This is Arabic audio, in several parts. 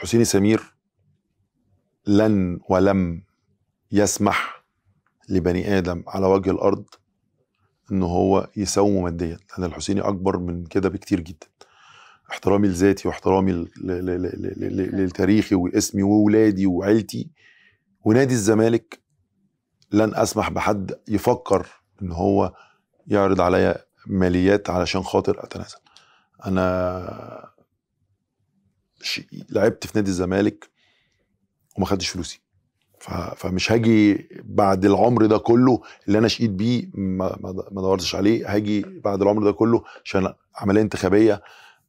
حسيني سمير لن ولم يسمح لبني ادم على وجه الارض ان هو يساومه ماديا لان الحسيني اكبر من كده بكتير جدا احترامي لذاتي واحترامي لتاريخي واسمي وولادي وعيلتي ونادي الزمالك لن اسمح بحد يفكر ان هو يعرض عليا ماليات علشان خاطر اتنازل انا خدتش لعبت في نادي الزمالك وما خدتش فلوسي فمش هاجي بعد العمر ده كله اللي انا شقيت بيه ما دورتش عليه هاجي بعد العمر ده كله عشان عمليه انتخابيه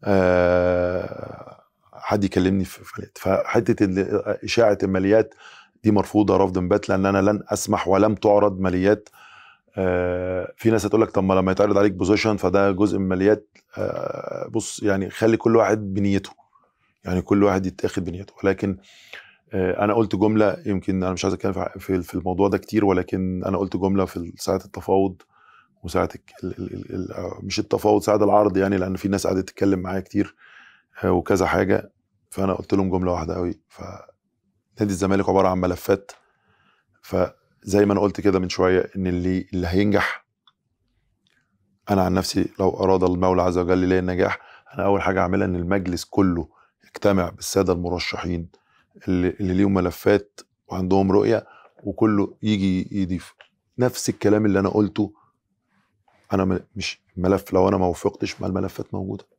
آه، حد يكلمني في فلات فحته اشاعه الماليات دي مرفوضه رفض بات لان انا لن اسمح ولم تعرض ماليات آه، في ناس هتقول لك طب ما لما يتعرض عليك بوزيشن فده جزء من ماليات آه، بص يعني خلي كل واحد بنيته يعني كل واحد يتاخد بنيته ولكن آه، انا قلت جمله يمكن انا مش عايز اتكلم في الموضوع ده كتير ولكن انا قلت جمله في ساعه التفاوض وساعه آه، مش التفاوض ساعه العرض يعني لان في ناس قعدت تتكلم معايا كتير آه، وكذا حاجه فانا قلت لهم جمله واحده قوي ف نادي الزمالك عباره عن ملفات فزي ما انا قلت كده من شويه ان اللي اللي هينجح انا عن نفسي لو اراد المولى عز وجل لي النجاح انا اول حاجه اعملها ان المجلس كله اجتمع بالساده المرشحين اللي, اللي ليهم ملفات وعندهم رؤيه وكله يجي يضيف نفس الكلام اللي انا قلته انا مش ملف لو انا ما وفقتش ما الملفات موجوده